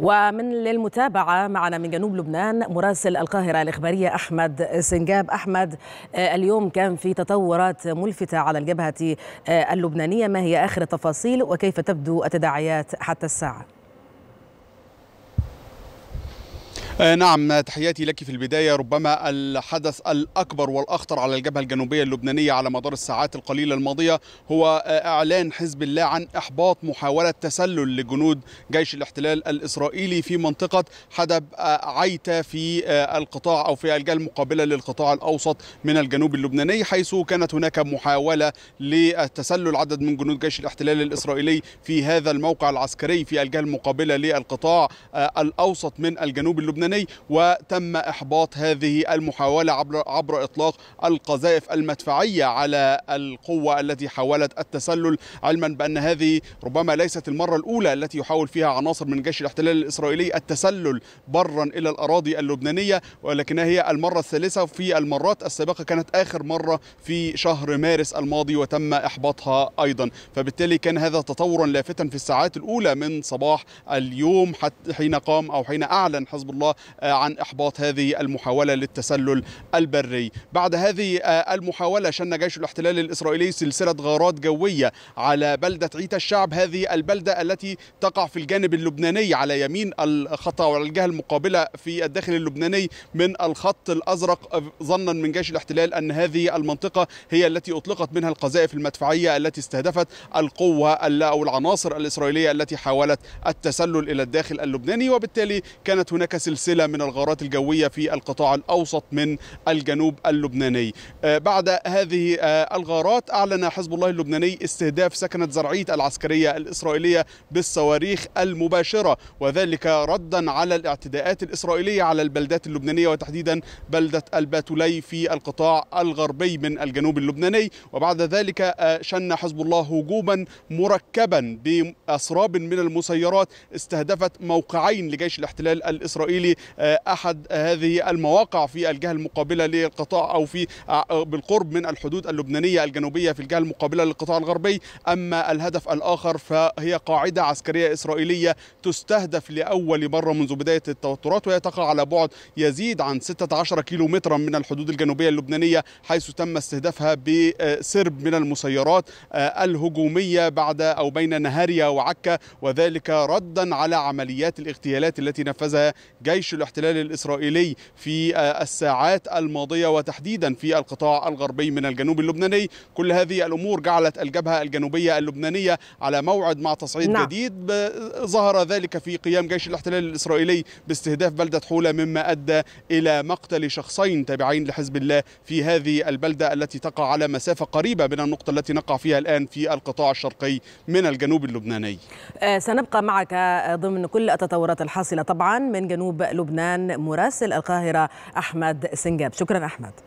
ومن للمتابعة معنا من جنوب لبنان مراسل القاهرة الإخبارية أحمد سنجاب أحمد آه، اليوم كان في تطورات ملفتة على الجبهة آه، اللبنانية ما هي آخر التفاصيل وكيف تبدو التداعيات حتى الساعة آه، نعم تحياتي لك في البداية ربما الحدث الأكبر والأخطر على الجبهة الجنوبية اللبنانية على مدار الساعات القليلة الماضية هو آه، إعلان حزب الله عن إحباط محاولة تسلل لجنود جيش الاحتلال الإسرائيلي في منطقة حدب آه، عيتا في القطاع أو في الجهة المقابلة للقطاع الأوسط من الجنوب اللبناني حيث كانت هناك محاولة للتسلل عدد من جنود جيش الاحتلال الإسرائيلي في هذا الموقع العسكري في الجهة المقابلة للقطاع الأوسط من الجنوب اللبناني اللبناني وتم إحباط هذه المحاولة عبر, عبر إطلاق القذائف المدفعية على القوة التي حاولت التسلل علما بأن هذه ربما ليست المرة الأولى التي يحاول فيها عناصر من جيش الاحتلال الإسرائيلي التسلل برا إلى الأراضي اللبنانية ولكنها هي المرة الثالثة في المرات السابقة كانت آخر مرة في شهر مارس الماضي وتم إحباطها أيضا فبالتالي كان هذا تطورا لافتا في الساعات الأولى من صباح اليوم حتى حين قام أو حين أعلن حزب الله آه، عن إحباط هذه المحاولة للتسلل البري بعد هذه آه، المحاولة شن جيش الاحتلال الإسرائيلي سلسلة غارات جوية على بلدة عيت الشعب هذه البلدة التي تقع في الجانب اللبناني على يمين الخط وعلى الجهة المقابلة في الداخل اللبناني من الخط الأزرق ظنا من جيش الاحتلال أن هذه المنطقة هي التي أطلقت منها القذائف المدفعية التي استهدفت القوة أو العناصر الإسرائيلية التي حاولت التسلل إلى الداخل اللبناني وبالتالي كانت هناك سلسلة سلسله من الغارات الجويه في القطاع الاوسط من الجنوب اللبناني آه، بعد هذه آه، الغارات اعلن حزب الله اللبناني استهداف سكنه زرعيه العسكريه الاسرائيليه بالصواريخ المباشره وذلك ردا على الاعتداءات الاسرائيليه على البلدات اللبنانيه وتحديدا بلده الباتولي في القطاع الغربي من الجنوب اللبناني وبعد ذلك آه، شن حزب الله هجوما مركبا باسراب من المسيرات استهدفت موقعين لجيش الاحتلال الاسرائيلي آه، احد آه، هذه المواقع في الجهه المقابله للقطاع او في آه، بالقرب من الحدود اللبنانيه الجنوبيه في الجهه المقابله للقطاع الغربي اما الهدف الاخر فهي قاعده عسكريه اسرائيليه تستهدف لاول مره منذ بدايه التوترات وهي تقع على بعد يزيد عن 16 كيلو مترا من الحدود الجنوبيه اللبنانيه حيث تم استهدافها بسرب من المسيرات الهجوميه بعد او بين نهاريا وعكا وذلك ردا على عمليات الاغتيالات التي نفذها جيش جيش الاحتلال الإسرائيلي في آه، الساعات الماضية وتحديدا في القطاع الغربي من الجنوب اللبناني كل هذه الأمور جعلت الجبهة الجنوبية اللبنانية على موعد مع تصعيد نعم. جديد ظهر ذلك في قيام جيش الاحتلال الإسرائيلي باستهداف بلدة حولة مما أدى إلى مقتل شخصين تابعين لحزب الله في هذه البلدة التي تقع على مسافة قريبة من النقطة التي نقع فيها الآن في القطاع الشرقي من الجنوب اللبناني آه، سنبقى معك آه، ضمن كل التطورات الحاصلة طبعا من جنوب لبنان مراسل القاهرة أحمد سنجاب شكرا أحمد